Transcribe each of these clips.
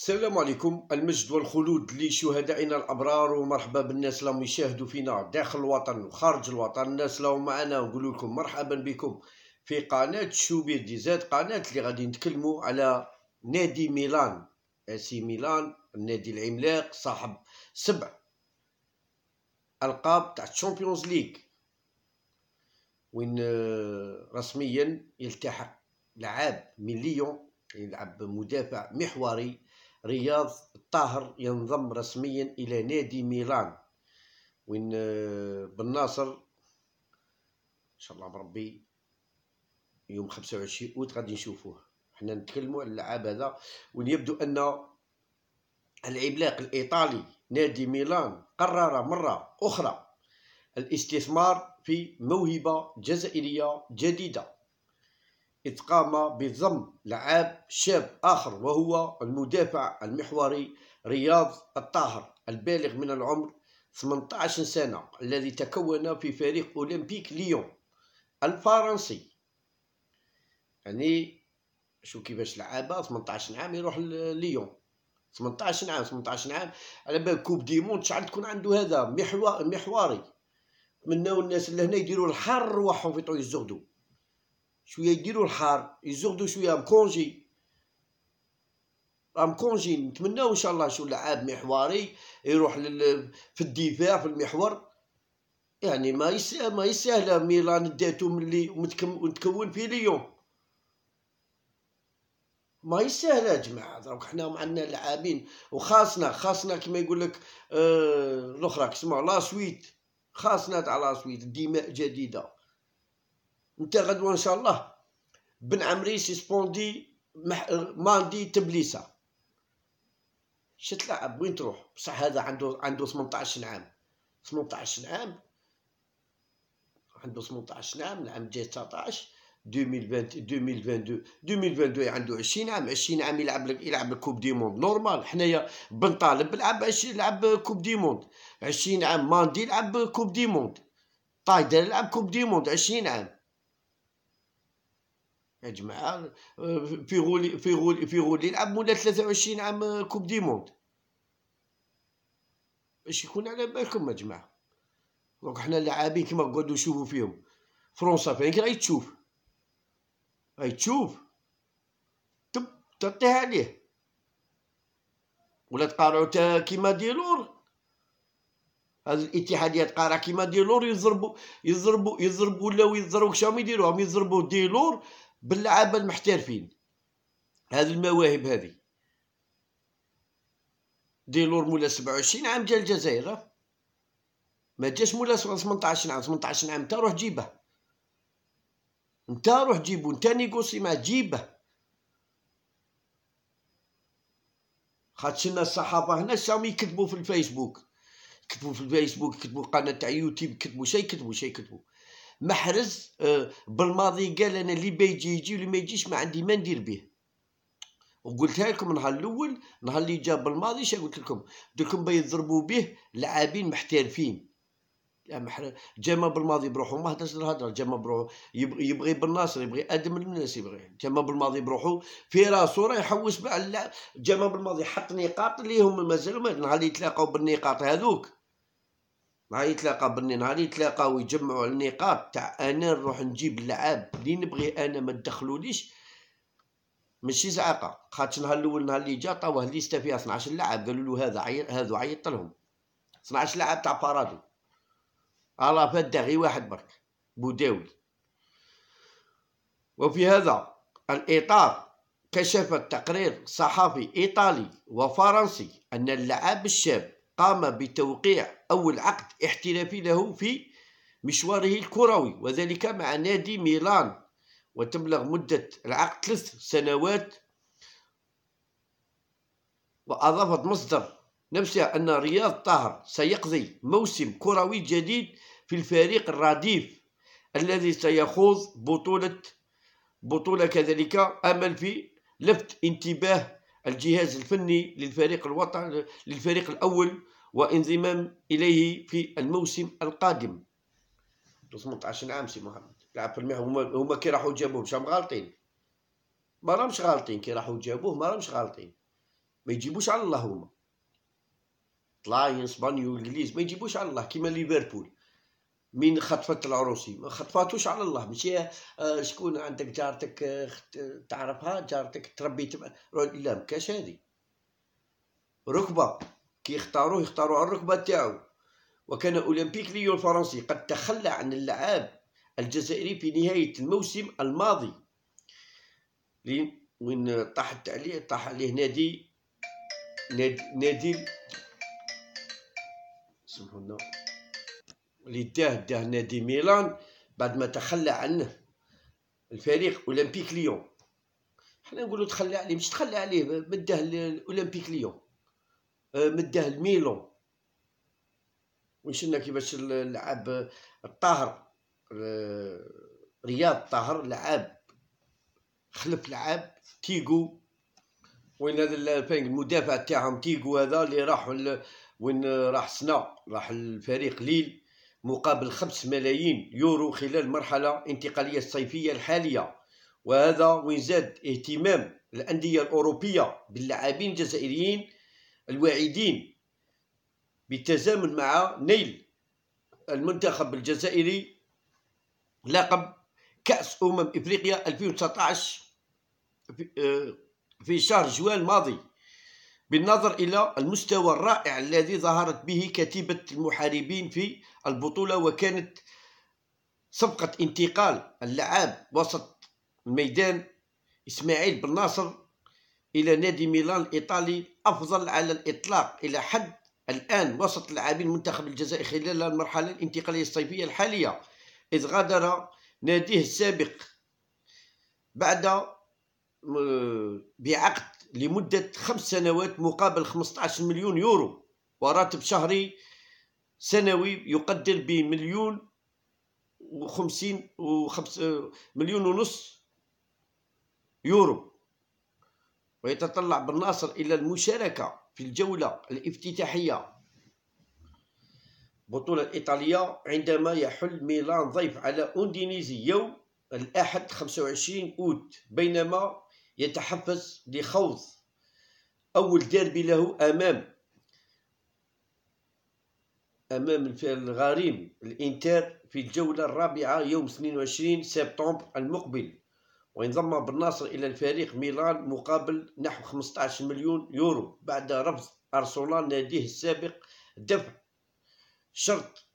السلام عليكم المجد والخلود لشهدائنا الابرار ومرحبا بالناس اللي يشاهدوا فينا داخل الوطن وخارج الوطن الناس اللي معنا نقول لكم مرحبا بكم في قناه شوبير زاد قناه اللي غادي نتكلموا على نادي ميلان اسي ميلان النادي العملاق صاحب سبع القاب تاع الشامبيونز ليغ وين آه، رسميا يلتحق لعاب من ليون يلعب مدافع محوري رياض الطاهر ينضم رسميا إلى نادي ميلان وين آه، بن ناصر إن شاء الله بربي يوم 25 أوت غادي نشوفوه حنا نتكلموا على اللعاب هذا وين يبدو أن العملاق الإيطالي نادي ميلان قرر مرة أخرى الاستثمار في موهبة جزائرية جديدة إذ قام بضم لعاب شاب آخر وهو المدافع المحوري رياض الطاهر البالغ من العمر 18 سنة الذي تكون في فريق أولمبيك ليون الفرنسي يعني شو كيفاش لعابة 18 عام يروح ليون 18 عام 18 عام على بال كوب دي موند شحال تكون عنده هذا محور محوري نتمناو الناس اللي هنا يديروا الحر روحهم في طوي الزغدو شويه يديروا الحار يزغدوا شويه كونجي راهم كونجي نتمناو ان شاء الله شو لعاب محوري يروح لل... في الدفاع في المحور يعني ما يسه... ما يسهل ميلان داتو ملي متكم... متكون في ليون ما يسهل يا جماعه دروك حنا عندنا لاعبين وخاصنا خاصنا كما يقول لك الاخرى آه... كسمعوا لا سويت خاصنا تاع لا سويت دماء جديده نتا غدوه ان شاء الله بن عمري سيسبوندي مح... ماندي تبليسه شتلعب وين تروح بصح هذا عنده عنده 18 عام 18 عام عنده 18 عام العام الجاي 19 2020 2022 2022 عنده 20 عام 20 عام يلعب لك يلعب الكوب دي موند نورمال حنايا بن طالب لعب لعب كوب دي موند 20 عام ماندي لعب كوب دي موند طايدر لعب كوب دي موند 20 عام يا جماعه بيغولي في بيغولي يلعب مولا 23 عام كوب دي موند باش يكون على بالكم يا جماعه دونك حنا اللاعبين كيما نقعدو نشوفو فيهم فرنسا فين غادي تشوف غادي تشوف تب تعطيها عليه ولا تقارعو كيما ديلور هاد الاتحاديات قارع كيما ديلور يضربوا يضربوا يضربوا ولاو يضربوا شام يديروهم يضربوا ديلور باللعابه المحترفين هذه المواهب هذه ديلور مولا 27 عام جا الجزائر ما جاش مولا 18 عام 18 عام انت روح جيبه انت روح جيبو انت نيغوسي ما جيبه خاطش الناس الصحافه هنا ساهم يكتبوا في الفيسبوك يكتبوا في الفيسبوك يكتبوا قناه تاع يوتيوب يكتبوا شي يكتبوا شي يكتبوا محرز آه، بالماضي قال انا اللي بيجي يجي واللي ما يجيش ما عندي ما ندير به وقلتها لكم نهار الاول نهار اللي جا بالماضي شا قلت لكم دركم بيضربوا به لاعبين محترفين يا جاما بالماضي بروحو ما هدرش الهضره جاما بروحو يبغي, يبغي بالناصر يبغي ادم الناس يبغي جاما بالماضي بروحو في راسو راه يحوس على اللاعب جاما بالماضي حط نقاط اللي مازالو نهار اللي يتلاقاو بالنقاط هذوك نهار يتلاقى بني نهار يتلاقاو ويجمعوا النقاط تاع انا نروح نجيب اللعاب اللي نبغي انا ما تدخلوليش ماشي زعاقه خاطر نهار الاول نهار اللي جا طاوه ليستا فيها 12 لاعب قالوا له هذا عيط هذو عيط لهم 12 لاعب تاع بارادو على فدا غير واحد برك بوداوي وفي هذا الاطار كشف التقرير صحفي ايطالي وفرنسي ان اللعاب الشاب قام بتوقيع أول عقد احترافي له في مشواره الكروي وذلك مع نادي ميلان وتبلغ مدة العقد ثلاث سنوات وأضافت مصدر نفسها أن رياض طاهر سيقضي موسم كروي جديد في الفريق الرديف الذي سيخوض بطولة بطولة كذلك أمل في لفت انتباه الجهاز الفني للفريق الوطن للفريق الأول وانضمام إليه في الموسم القادم 18 عام سي محمد لعب في هما هما كي راحوا جابوه مش غالطين ما راهمش غالطين كي راحوا جابوه ما راهمش غالطين ما يجيبوش على الله هما طلاين اسبانيو انجليز ما يجيبوش على الله كيما ليفربول من خطفت العروسي ما خطفاتوش على الله ماشي آه شكون عندك جارتك آه، تعرفها جارتك تربي لا مكاش هذه ركبه كي يختاروه يختاروا الركبه تاعو وكان اولمبيك ليون الفرنسي قد تخلى عن اللعاب الجزائري في نهايه الموسم الماضي وين طاحت عليه طاح عليه نادي نادي, نادي سمحوا لنا اللي داه داه نادي ميلان بعد ما تخلى عنه الفريق اولمبيك ليون حنا نقولوا تخلى عليه مش تخلى عليه مداه اولمبيك ليون آه، مداه الميلون ونشلنا كيفاش اللعاب الطاهر آه، رياض طاهر لعاب خلف لعاب تيغو وين هذا المدافع تاعهم تيغو هذا اللي راحوا وين راح سنا راح الفريق ليل مقابل خمس ملايين يورو خلال المرحلة انتقالية الصيفية الحالية وهذا وين زاد اهتمام الأندية الأوروبية باللاعبين الجزائريين الواعدين بالتزامن مع نيل المنتخب الجزائري لقب كأس أمم إفريقيا 2019 آه، في شهر جوان الماضي بالنظر إلى المستوى الرائع الذي ظهرت به كتيبة المحاربين في البطولة وكانت صفقة انتقال اللعاب وسط الميدان إسماعيل بن ناصر الى نادي ميلان الايطالي افضل على الاطلاق الى حد الان وسط لاعبي المنتخب الجزائري خلال المرحله الانتقاليه الصيفيه الحاليه اذ غادر ناديه السابق بعد بعقد لمدة خمس سنوات مقابل 15 مليون يورو وراتب شهري سنوي يقدر بمليون وخمسين وخمس مليون ونص يورو ويتطلع بالناصر إلى المشاركة في الجولة الافتتاحية البطولة الإيطالية عندما يحل ميلان ضيف على أوندينيزي يوم الأحد 25 أوت بينما يتحفز لخوض أول ديربي له أمام أمام الغريم الإنتر في الجولة الرابعة يوم 22 سبتمبر المقبل وينضم بن ناصر إلى الفريق ميلان مقابل نحو 15 مليون يورو بعد رفض أرسنال ناديه السابق دفع شرط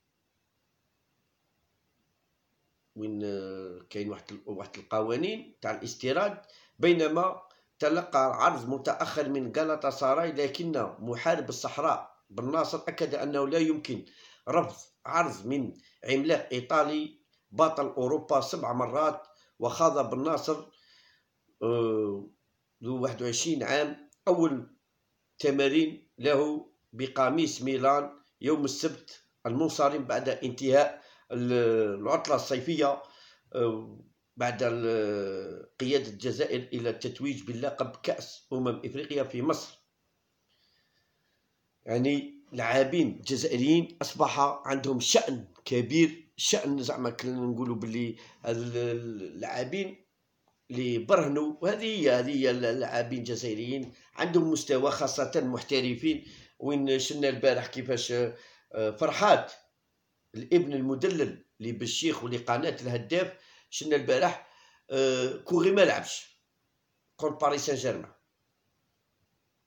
وين آه، كاين واحد واحد القوانين تاع الاستيراد بينما تلقى عرض متاخر من غلطة ساراي لكن محارب الصحراء بن ناصر اكد انه لا يمكن رفض عرض من عملاق ايطالي بطل اوروبا سبع مرات وخاض بن ناصر آه، ذو 21 عام أول تمارين له بقميص ميلان يوم السبت المنصرم بعد انتهاء العطلة الصيفية آه، بعد قيادة الجزائر إلى التتويج باللقب كأس أمم إفريقيا في مصر يعني لاعبين جزائريين أصبح عندهم شأن كبير شان زعما كنا نقولوا باللي اللاعبين اللي برهنوا وهذه هي هذه هي اللاعبين الجزائريين عندهم مستوى خاصه محترفين وين شلنا البارح كيفاش آه، فرحات الابن المدلل اللي بالشيخ واللي قناه الهداف شلنا البارح آه، كوغي ما لعبش كون باريس سان جيرمان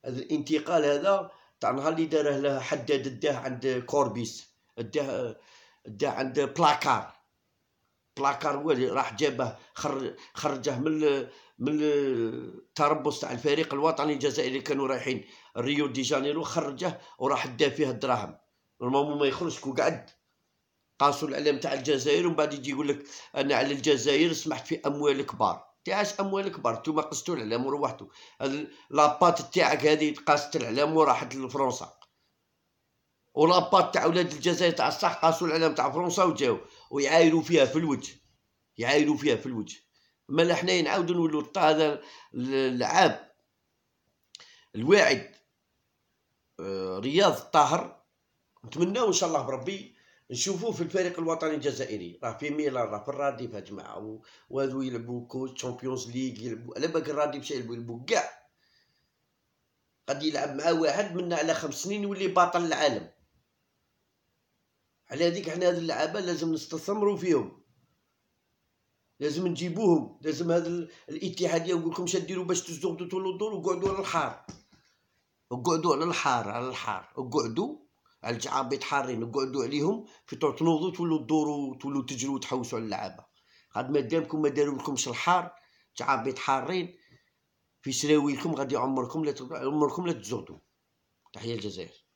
هذا الانتقال هذا تاع نهار اللي داره له حداد داه عند كوربيس داه آه، دا عند بلاكار بلاكار هو اللي راح جابه خرجه من من التربص تاع الفريق الوطني الجزائري اللي كانوا رايحين ريو دي جانيرو خرجه وراح دا فيه الدراهم المهم ما يخرجش وقعد قاسوا الاعلام تاع الجزائر ومن بعد يجي يقول لك انا على الجزائر سمحت في اموال كبار تاعش اموال كبار نتوما قستوا الاعلام وروحتوا لاباط تاعك هذه قاست الاعلام وراحت لفرنسا ولاباط تاع ولاد الجزائر تاع الصح قاسوا العلم تاع فرنسا وجاو ويعايروا فيها في الوجه يعايروا فيها في الوجه مالا حنايا نعاودوا نولوا هذا العاب الواعد آه، رياض الطاهر نتمناو ان شاء الله بربي نشوفوه في الفريق الوطني الجزائري راه في ميلان راه في الرادي في جماعه وهذو يلعبوا كوت تشامبيونز ليغ يلعبوا على بالك الرادي باش يلعبوا يلعبوا كاع قد يلعب مع واحد منا على خمس سنين يولي بطل العالم على هذيك حنا هاد اللعابه لازم نستثمروا فيهم لازم نجيبوهم لازم هاد الاتحاديه نقول لكم شديروا باش تزغدوا تولو الدور وقعدوا على الحار وقعدوا على الحار على الحار وقعدوا على الجعابيط حارين وقعدوا عليهم في تنوضوا تولو تدوروا وتولو تجروا وتحوسوا على اللعابه قد مادامكم ما داروا لكمش الحار جعابيط حارين في سراويلكم غادي عمركم لا عمركم لا تزغدوا تحيه الجزائر